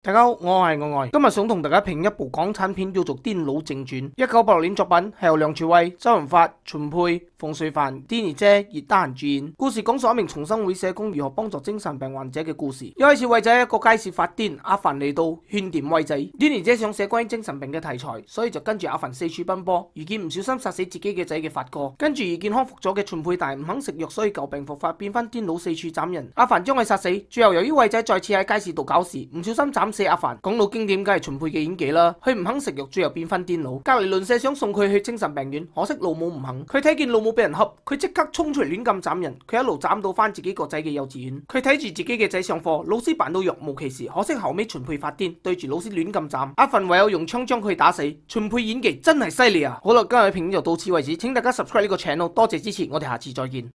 大家好，我系外爱，今日想同大家评一部港产片，叫做《癫佬正传》，一九八六年作品，系由梁朝伟、周润发、秦沛、冯淬凡、d i o 姐、叶丹主演。故事讲述一名重生会社工如何帮助精神病患者嘅故事。一开始为仔一个街市发癫，阿凡嚟到劝点卫仔。d i 姐想写关于精神病嘅题材，所以就跟住阿凡四处奔波。遇见唔小心杀死自己嘅仔嘅发哥，跟住遇见康复咗嘅秦沛，但唔肯食药，所以旧病复发，变翻癫佬，四处斩人。阿凡将佢杀死。最后由于伟仔再次喺街市度搞事，唔小心斩。死阿凡，讲到经典梗系秦沛嘅演技啦。佢唔肯食肉，最后变翻癫佬。隔人邻舍想送佢去精神病院，可惜老母唔肯。佢睇见老母俾人恰，佢即刻冲出嚟乱咁斩人。佢一路斩到翻自己个仔嘅幼稚园。佢睇住自己嘅仔上课，老师扮到若无其事。可惜后尾秦沛发癫，对住老师乱咁斩。阿凡唯有用枪将佢打死。秦沛演技真系犀利啊！好啦，今日嘅片就到此为止，请大家 subscribe 呢个 channel，多谢支持，我哋下次再见。